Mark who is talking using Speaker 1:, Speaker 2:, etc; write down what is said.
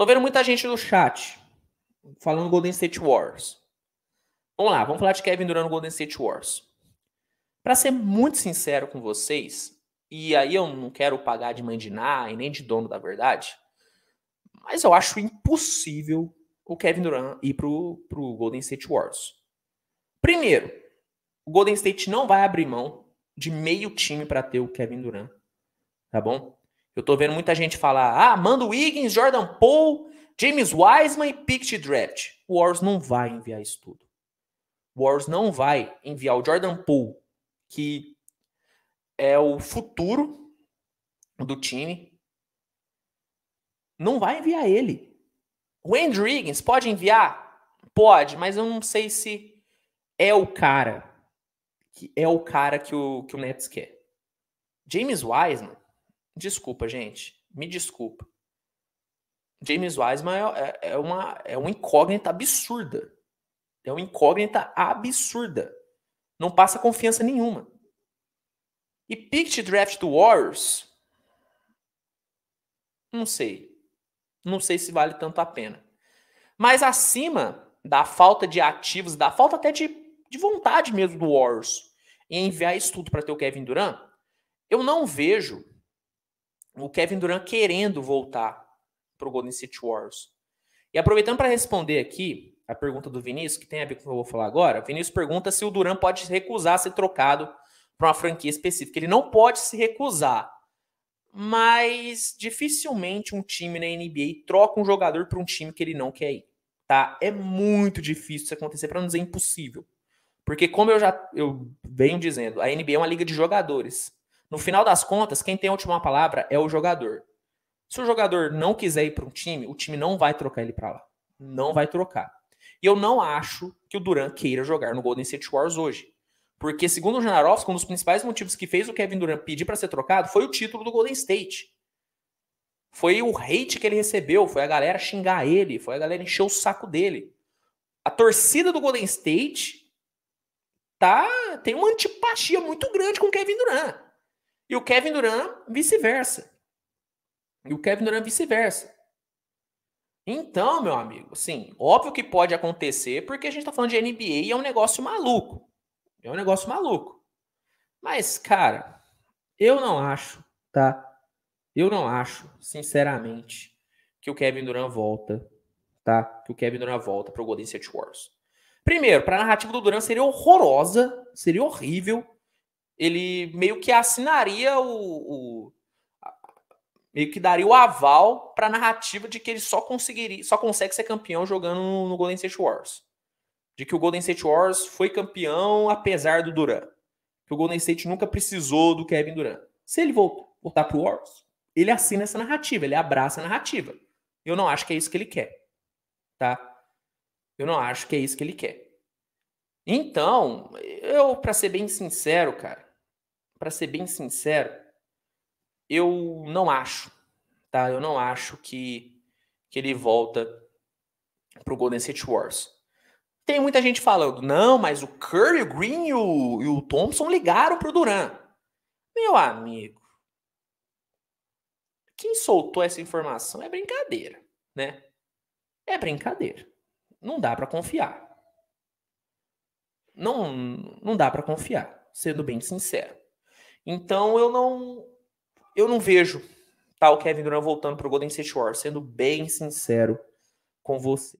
Speaker 1: Tô vendo muita gente no chat falando Golden State Wars. Vamos lá, vamos falar de Kevin Durant no Golden State Wars. Para ser muito sincero com vocês, e aí eu não quero pagar de mandinar e nem de dono da verdade, mas eu acho impossível o Kevin Durant ir pro, pro Golden State Wars. Primeiro, o Golden State não vai abrir mão de meio time para ter o Kevin Durant, tá bom? Eu tô vendo muita gente falar: ah, manda o Wiggins, Jordan Poole, James Wiseman e pick draft. O Warriors não vai enviar isso tudo. O Warriors não vai enviar o Jordan Poole, que é o futuro do time. Não vai enviar ele. O Andrew Wiggins pode enviar? Pode, mas eu não sei se é o cara que é o cara que o, que o Nets quer. James Wiseman Desculpa, gente. Me desculpa. James Wiseman é, é, é, uma, é uma incógnita absurda. É uma incógnita absurda. Não passa confiança nenhuma. E pick draft do Warriors? Não sei. Não sei se vale tanto a pena. Mas acima da falta de ativos, da falta até de, de vontade mesmo do Warriors em enviar estudo para ter o Kevin Durant, eu não vejo o Kevin Durant querendo voltar para o Golden State Warriors. E aproveitando para responder aqui a pergunta do Vinícius, que tem a ver com o que eu vou falar agora, o Vinícius pergunta se o Durant pode se recusar a ser trocado para uma franquia específica. Ele não pode se recusar, mas dificilmente um time na NBA troca um jogador para um time que ele não quer ir. Tá? É muito difícil isso acontecer, para não dizer impossível. Porque como eu já eu venho dizendo, a NBA é uma liga de jogadores. No final das contas, quem tem a última palavra é o jogador. Se o jogador não quiser ir para um time, o time não vai trocar ele para lá. Não vai trocar. E eu não acho que o Duran queira jogar no Golden State Wars hoje. Porque, segundo o Janarovski, um dos principais motivos que fez o Kevin Durant pedir para ser trocado foi o título do Golden State. Foi o hate que ele recebeu, foi a galera xingar ele, foi a galera encher o saco dele. A torcida do Golden State tá tem uma antipatia muito grande com o Kevin Durant. E o Kevin Durant, vice-versa. E o Kevin Durant, vice-versa. Então, meu amigo, sim, óbvio que pode acontecer, porque a gente tá falando de NBA e é um negócio maluco. É um negócio maluco. Mas, cara, eu não acho, tá? Eu não acho, sinceramente, que o Kevin Durant volta, tá? Que o Kevin Durant volta pro Golden State Warriors. Primeiro, para a narrativa do Durant seria horrorosa, seria horrível, ele meio que assinaria o, o meio que daria o aval para a narrativa de que ele só conseguiria, só consegue ser campeão jogando no, no Golden State Warriors. De que o Golden State Warriors foi campeão apesar do Duran. Que o Golden State nunca precisou do Kevin Duran. Se ele voltar para o Warriors, ele assina essa narrativa, ele abraça a narrativa. Eu não acho que é isso que ele quer. Tá? Eu não acho que é isso que ele quer. Então, eu, para ser bem sincero, cara, para ser bem sincero, eu não acho, tá? Eu não acho que, que ele volta para o Golden State Wars Tem muita gente falando, não, mas o Curry, o Green e o, e o Thompson ligaram para o Duran. Meu amigo, quem soltou essa informação é brincadeira, né? É brincadeira. Não dá para confiar. Não, não dá para confiar, sendo bem sincero. Então eu não eu não vejo tá, o Kevin Durant voltando para o Golden State Warriors, sendo bem sincero com você.